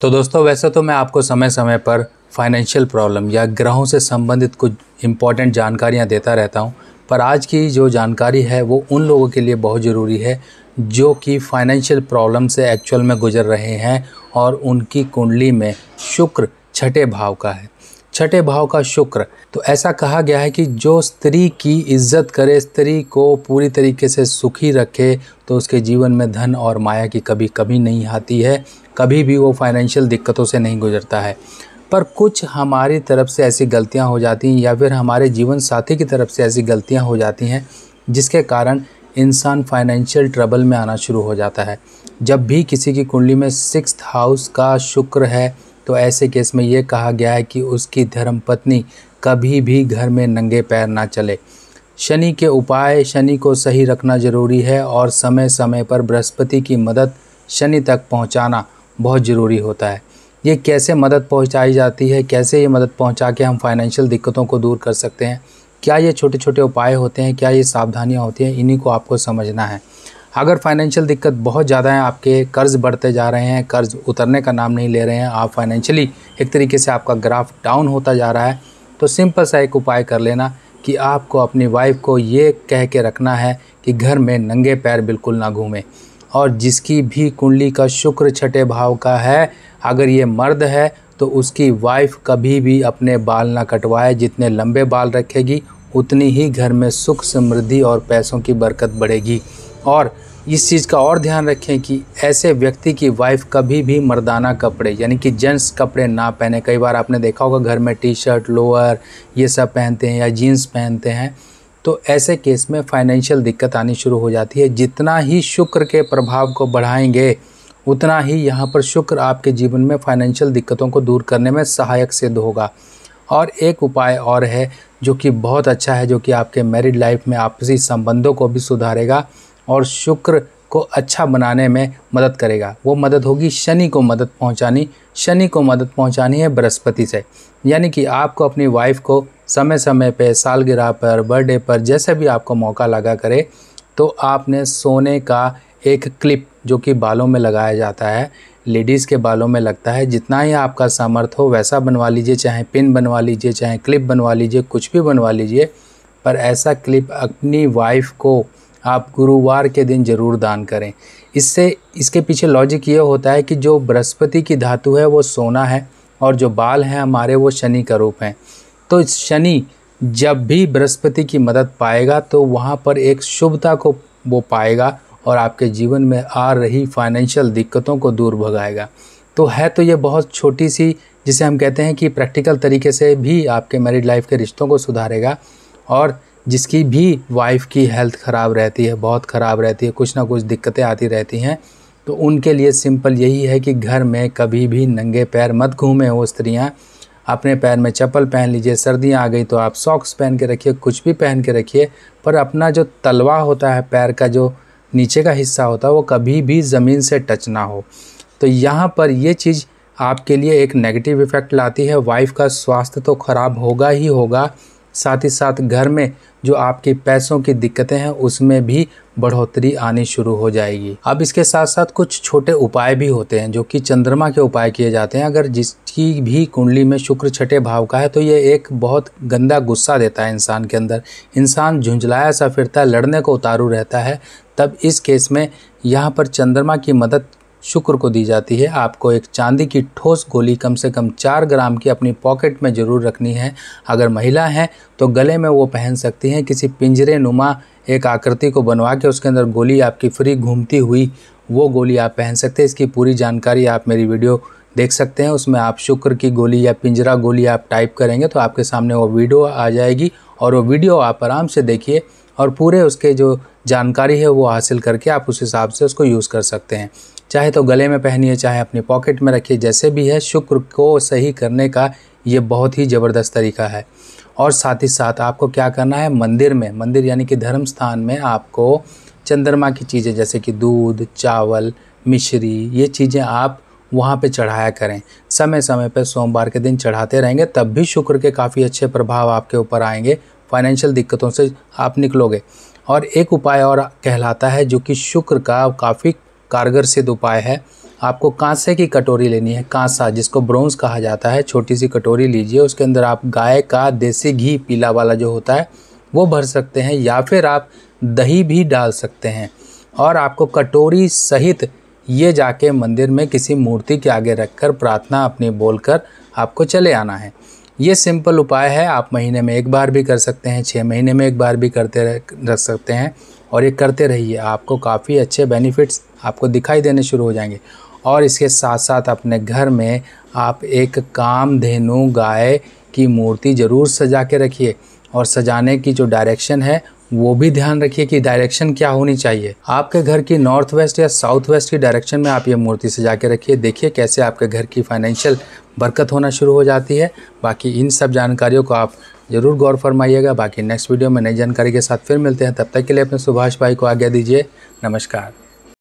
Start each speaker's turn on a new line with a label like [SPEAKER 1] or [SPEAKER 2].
[SPEAKER 1] तो दोस्तों वैसे तो मैं आपको समय समय पर फाइनेंशियल प्रॉब्लम या ग्रहों से संबंधित कुछ इम्पॉर्टेंट जानकारियाँ देता रहता हूँ पर आज की जो जानकारी है वो उन लोगों के लिए बहुत ज़रूरी है जो कि फाइनेंशियल प्रॉब्लम से एक्चुअल में गुजर रहे हैं और उनकी कुंडली में शुक्र छठे भाव का है छठे भाव का शुक्र तो ऐसा कहा गया है कि जो स्त्री की इज्जत करे स्त्री को पूरी तरीके से सुखी रखे तो उसके जीवन में धन और माया की कभी कभी नहीं आती है कभी भी वो फाइनेंशियल दिक्कतों से नहीं गुजरता है पर कुछ हमारी तरफ से ऐसी गलतियां हो जाती हैं या फिर हमारे जीवन साथी की तरफ से ऐसी गलतियां हो जाती हैं जिसके कारण इंसान फाइनेंशियल ट्रबल में आना शुरू हो जाता है जब भी किसी की कुंडली में सिक्स हाउस का शुक्र है तो ऐसे केस में ये कहा गया है कि उसकी धर्मपत्नी कभी भी घर में नंगे पैर ना चले शनि के उपाय शनि को सही रखना जरूरी है और समय समय पर बृहस्पति की मदद शनि तक पहुंचाना बहुत ज़रूरी होता है ये कैसे मदद पहुंचाई जाती है कैसे ये मदद पहुंचा के हम फाइनेंशियल दिक्कतों को दूर कर सकते हैं क्या ये छोटे छोटे उपाय होते हैं क्या ये सावधानियाँ होती हैं इन्हीं को आपको समझना है अगर फाइनेंशियल दिक्कत बहुत ज़्यादा है आपके कर्ज़ बढ़ते जा रहे हैं कर्ज़ उतरने का नाम नहीं ले रहे हैं आप फाइनेंशियली एक तरीके से आपका ग्राफ डाउन होता जा रहा है तो सिंपल सा एक उपाय कर लेना कि आपको अपनी वाइफ को ये कह के रखना है कि घर में नंगे पैर बिल्कुल ना घूमें और जिसकी भी कुंडली का शुक्र छठे भाव का है अगर ये मर्द है तो उसकी वाइफ कभी भी अपने बाल ना कटवाए जितने लंबे बाल रखेगी उतनी ही घर में सुख समृद्धि और पैसों की बरकत बढ़ेगी और इस चीज़ का और ध्यान रखें कि ऐसे व्यक्ति की वाइफ कभी भी मर्दाना कपड़े यानी कि जेंट्स कपड़े ना पहने कई बार आपने देखा होगा घर में टी शर्ट लोअर ये सब पहनते हैं या जीन्स पहनते हैं तो ऐसे केस में फाइनेंशियल दिक्कत आनी शुरू हो जाती है जितना ही शुक्र के प्रभाव को बढ़ाएंगे उतना ही यहाँ पर शुक्र आपके जीवन में फाइनेंशियल दिक्कतों को दूर करने में सहायक सिद्ध होगा और एक उपाय और है जो कि बहुत अच्छा है जो कि आपके मैरिड लाइफ में आपसी संबंधों को भी सुधारेगा और शुक्र को अच्छा बनाने में मदद करेगा वो मदद होगी शनि को मदद पहुंचानी शनि को मदद पहुंचानी है बृहस्पति से यानी कि आपको अपनी वाइफ को समय समय पे सालगिरह पर बर्थडे पर जैसे भी आपको मौका लगा करे तो आपने सोने का एक क्लिप जो कि बालों में लगाया जाता है लेडीज़ के बालों में लगता है जितना ही आपका सामर्थ हो वैसा बनवा लीजिए चाहे पिन बनवा लीजिए चाहे क्लिप बनवा लीजिए कुछ भी बनवा लीजिए पर ऐसा क्लिप अपनी वाइफ को आप गुरुवार के दिन ज़रूर दान करें इससे इसके पीछे लॉजिक ये होता है कि जो बृहस्पति की धातु है वो सोना है और जो बाल हैं हमारे वो शनि का रूप हैं तो शनि जब भी बृहस्पति की मदद पाएगा तो वहाँ पर एक शुभता को वो पाएगा और आपके जीवन में आ रही फाइनेंशियल दिक्कतों को दूर भगाएगा तो है तो ये बहुत छोटी सी जिसे हम कहते हैं कि प्रैक्टिकल तरीके से भी आपके मैरिड लाइफ के रिश्तों को सुधारेगा और जिसकी भी वाइफ की हेल्थ ख़राब रहती है बहुत ख़राब रहती है कुछ ना कुछ दिक्कतें आती रहती हैं तो उनके लिए सिंपल यही है कि घर में कभी भी नंगे पैर मत घूमें वो स्त्रियाँ अपने पैर में चप्पल पहन लीजिए सर्दियाँ आ गई तो आप सॉक्स पहन के रखिए कुछ भी पहन के रखिए पर अपना जो तलवा होता है पैर का जो नीचे का हिस्सा होता है वो कभी भी ज़मीन से टच ना हो तो यहाँ पर ये चीज़ आपके लिए एक नेगेटिव इफ़ेक्ट लाती है वाइफ का स्वास्थ्य तो ख़राब होगा ही होगा साथ ही साथ घर में जो आपके पैसों की दिक्कतें हैं उसमें भी बढ़ोतरी आनी शुरू हो जाएगी अब इसके साथ साथ कुछ छोटे उपाय भी होते हैं जो कि चंद्रमा के उपाय किए जाते हैं अगर जिसकी भी कुंडली में शुक्र छठे भाव का है तो ये एक बहुत गंदा गुस्सा देता है इंसान के अंदर इंसान झुंझलाया सा फिरता है लड़ने को उतारू रहता है तब इस केस में यहाँ पर चंद्रमा की मदद शुक्र को दी जाती है आपको एक चांदी की ठोस गोली कम से कम चार ग्राम की अपनी पॉकेट में ज़रूर रखनी है अगर महिला हैं तो गले में वो पहन सकती हैं किसी पिंजरे नुमा एक आकृति को बनवा के उसके अंदर गोली आपकी फ्री घूमती हुई वो गोली आप पहन सकते हैं इसकी पूरी जानकारी आप मेरी वीडियो देख सकते हैं उसमें आप शुक्र की गोली या पिंजरा गोली आप टाइप करेंगे तो आपके सामने वो वीडियो आ जाएगी और वो वीडियो आप आराम से देखिए और पूरे उसके जो जानकारी है वो हासिल करके आप उस हिसाब से उसको यूज़ कर सकते हैं चाहे तो गले में पहनिए चाहे अपने पॉकेट में रखिए जैसे भी है शुक्र को सही करने का ये बहुत ही ज़बरदस्त तरीका है और साथ ही साथ आपको क्या करना है मंदिर में मंदिर यानी कि धर्म स्थान में आपको चंद्रमा की चीज़ें जैसे कि दूध चावल मिश्री ये चीज़ें आप वहाँ पे चढ़ाया करें समय समय पर सोमवार के दिन चढ़ाते रहेंगे तब भी शुक्र के काफ़ी अच्छे प्रभाव आपके ऊपर आएंगे फाइनेंशियल दिक्कतों से आप निकलोगे और एक उपाय और कहलाता है जो कि शुक्र का काफ़ी कारगर सिद्ध उपाय है आपको कांसे की कटोरी लेनी है कांसा जिसको ब्रोंज कहा जाता है छोटी सी कटोरी लीजिए उसके अंदर आप गाय का देसी घी पीला वाला जो होता है वो भर सकते हैं या फिर आप दही भी डाल सकते हैं और आपको कटोरी सहित ये जाके मंदिर में किसी मूर्ति के आगे रखकर प्रार्थना अपनी बोलकर आपको चले आना है ये सिंपल उपाय है आप महीने में एक बार भी कर सकते हैं छः महीने में एक बार भी करते रख सकते हैं और ये करते रहिए आपको काफ़ी अच्छे बेनिफिट्स आपको दिखाई देने शुरू हो जाएंगे और इसके साथ साथ अपने घर में आप एक काम धेनु गाय की मूर्ति ज़रूर सजा के रखिए और सजाने की जो डायरेक्शन है वो भी ध्यान रखिए कि डायरेक्शन क्या होनी चाहिए आपके घर की नॉर्थ वेस्ट या साउथ वेस्ट की डायरेक्शन में आप ये मूर्ति सजा के रखिए देखिए कैसे आपके घर की फाइनेंशियल बरकत होना शुरू हो जाती है बाकी इन सब जानकारियों को आप ज़रूर गौर फरमाइएगा बाकी नेक्स्ट वीडियो में नई जानकारी के साथ फिर मिलते हैं तब तक के लिए अपने सुभाष भाई को आज्ञा दीजिए नमस्कार